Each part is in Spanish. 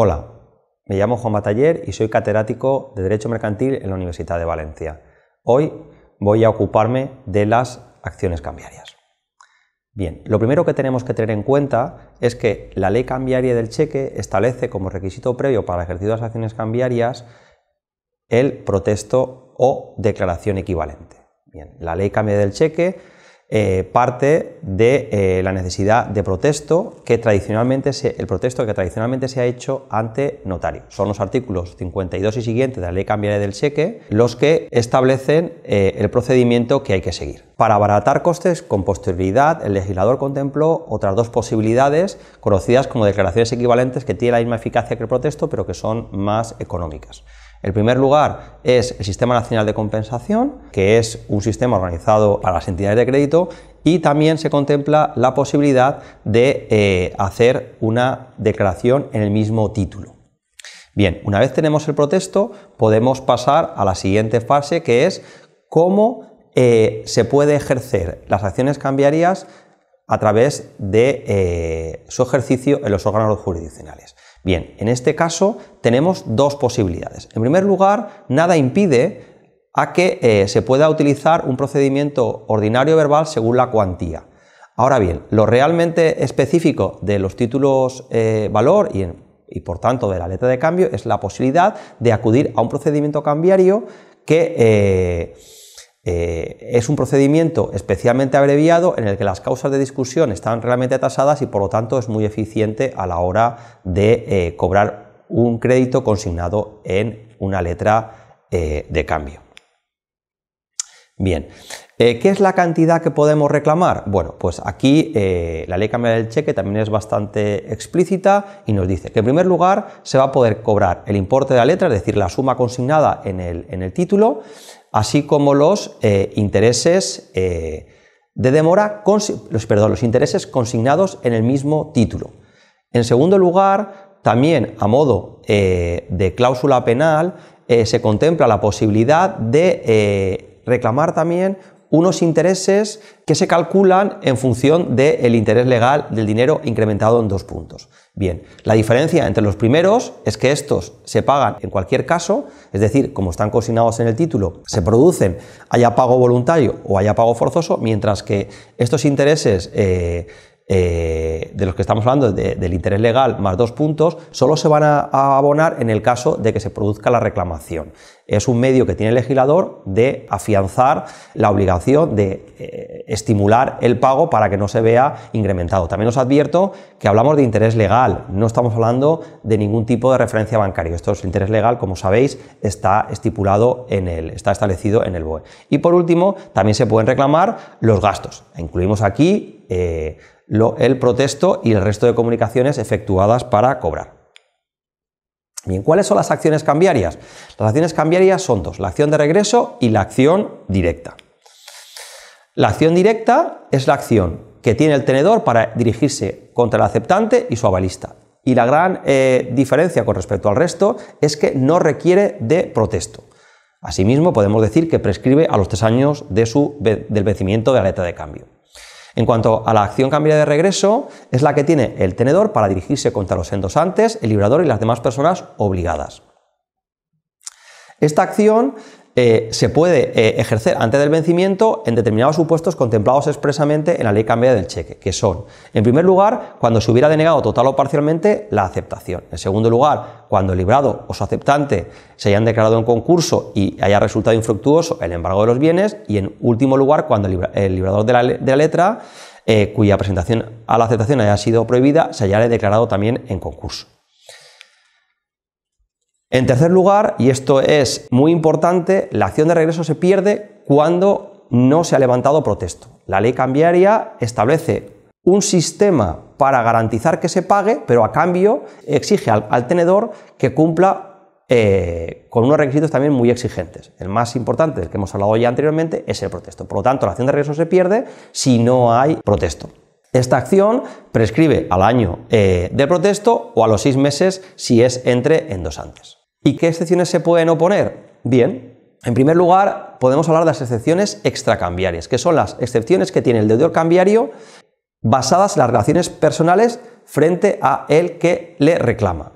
Hola, me llamo Juan Bataller y soy catedrático de Derecho Mercantil en la Universidad de Valencia. Hoy voy a ocuparme de las acciones cambiarias. Bien, lo primero que tenemos que tener en cuenta es que la ley cambiaria del cheque establece como requisito previo para ejercer las acciones cambiarias el protesto o declaración equivalente. Bien, la ley cambiaria del cheque eh, parte de eh, la necesidad de protesto que tradicionalmente se, el protesto que tradicionalmente se ha hecho ante notario. Son los artículos 52 y siguientes de la ley cambiaria del cheque los que establecen eh, el procedimiento que hay que seguir. Para abaratar costes con posterioridad, el legislador contempló otras dos posibilidades conocidas como declaraciones equivalentes que tienen la misma eficacia que el protesto pero que son más económicas. El primer lugar es el Sistema Nacional de Compensación, que es un sistema organizado para las entidades de crédito y también se contempla la posibilidad de eh, hacer una declaración en el mismo título. Bien, una vez tenemos el protesto, podemos pasar a la siguiente fase, que es cómo eh, se puede ejercer las acciones cambiarias a través de eh, su ejercicio en los órganos jurisdiccionales. Bien, en este caso tenemos dos posibilidades. En primer lugar, nada impide a que eh, se pueda utilizar un procedimiento ordinario verbal según la cuantía. Ahora bien, lo realmente específico de los títulos eh, valor y, por tanto de la letra de cambio es la posibilidad de acudir a un procedimiento cambiario que eh, eh, es un procedimiento especialmente abreviado en el que las causas de discusión están realmente atasadas y por lo tanto es muy eficiente a la hora de eh, cobrar un crédito consignado en una letra eh, de cambio. Bien, ¿qué es la cantidad que podemos reclamar? Bueno, pues aquí la ley cambia del cheque también es bastante explícita y nos dice que en primer lugar se va a poder cobrar el importe de la letra, es decir, la suma consignada en el título, así como los eh, intereses eh, de demora, los, intereses consignados en el mismo título. En segundo lugar, también a modo eh, de cláusula penal, se contempla la posibilidad de reclamar también unos intereses que se calculan en función del interés legal del dinero incrementado en dos puntos. Bien, la diferencia entre los primeros es que estos se pagan en cualquier caso, es decir, como están consignados en el título, se producen, haya pago voluntario o haya pago forzoso, mientras que estos intereses... Eh, eh, de los que estamos hablando, del interés legal más dos puntos, solo se van a, abonar en el caso de que se produzca la reclamación. Es un medio que tiene el legislador de afianzar la obligación de eh, estimular el pago para que no se vea incrementado. También os advierto que hablamos de interés legal, no estamos hablando de ningún tipo de referencia bancaria. Esto es interés legal, como sabéis, está estipulado en el, está establecido en el BOE. Y por último, también se pueden reclamar los gastos. Incluimos aquí eh, el protesto y el resto de comunicaciones efectuadas para cobrar. Bien, ¿cuáles son las acciones cambiarias? Las acciones cambiarias son dos, la acción de regreso y la acción directa. La acción directa es la acción que tiene el tenedor para dirigirse contra el aceptante y su avalista. Y la gran eh, diferencia con respecto al resto es que no requiere de protesto. Asimismo, podemos decir que prescribe a los tres años de su, del vencimiento de la letra de cambio. En cuanto a la acción cambiaria de regreso, es la que tiene el tenedor para dirigirse contra los endosantes, el librador y las demás personas obligadas. Esta acción eh, se puede eh, ejercer antes del vencimiento en determinados supuestos contemplados expresamente en la ley cambiada del cheque, que son, en primer lugar, cuando se hubiera denegado total o parcialmente la aceptación. En segundo lugar, cuando el librado o su aceptante se hayan declarado en concurso y haya resultado infructuoso el embargo de los bienes. Y en último lugar, cuando el, librador de la, letra, eh, cuya presentación a la aceptación haya sido prohibida, se haya declarado también en concurso. En tercer lugar, y esto es muy importante, la acción de regreso se pierde cuando no se ha levantado protesto. La ley cambiaria establece un sistema para garantizar que se pague, pero a cambio exige al, tenedor que cumpla eh, con unos requisitos también muy exigentes. El más importante, del que hemos hablado ya anteriormente, es el protesto. Por lo tanto, la acción de regreso se pierde si no hay protesto. Esta acción prescribe al año eh, de protesto o a los seis meses si es entre en dos antes. ¿Y qué excepciones se pueden oponer? Bien, en primer lugar, podemos hablar de las excepciones extracambiarias, que son las excepciones que tiene el deudor cambiario basadas en las relaciones personales frente a el que le reclama.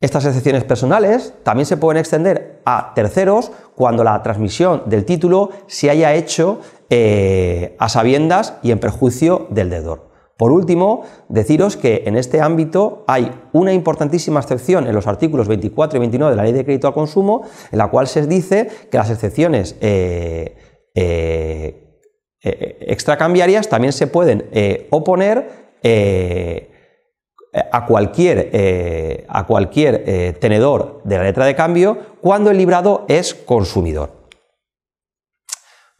Estas excepciones personales también se pueden extender a terceros cuando la transmisión del título se haya hecho eh, a sabiendas y en perjuicio del deudor. Por último, deciros que en este ámbito hay una importantísima excepción en los artículos 24 y 29 de la Ley de Crédito al Consumo, en la cual se dice que las excepciones eh, eh, eh, extracambiarias también se pueden oponer a cualquier, a cualquier tenedor de la letra de cambio cuando el librado es consumidor.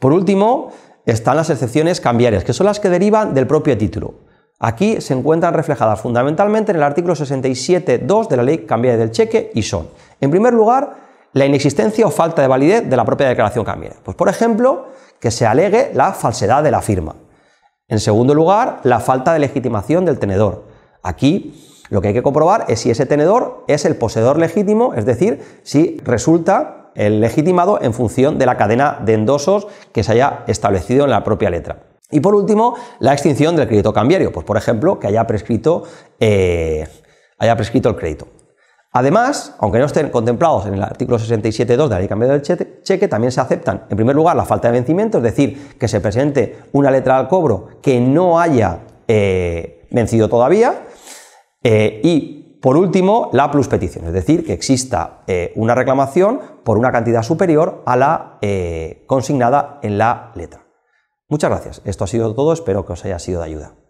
Por último, están las excepciones cambiarias, que son las que derivan del propio título. Aquí se encuentran reflejadas fundamentalmente en el artículo 67.2 de la ley Cambiaria del Cheque y son, en primer lugar, la inexistencia o falta de validez de la propia declaración cambiaria. Pues, por ejemplo, que se alegue la falsedad de la firma. En segundo lugar, la falta de legitimación del tenedor. Aquí lo que hay que comprobar es si ese tenedor es el poseedor legítimo, es decir, si resulta el legitimado en función de la cadena de endosos que se haya establecido en la propia letra. Y por último, la extinción del crédito cambiario, pues por ejemplo, que haya prescrito, eh, haya prescrito el crédito. Además, aunque no estén contemplados en el artículo 67.2 de la ley cambiario del cheque, también se aceptan, en primer lugar, la falta de vencimiento, es decir, que se presente una letra al cobro que no haya eh, vencido todavía, eh, y por último, la pluspetición, es decir, que exista una reclamación por una cantidad superior a la consignada en la letra. Muchas gracias. Esto ha sido todo. Espero que os haya sido de ayuda.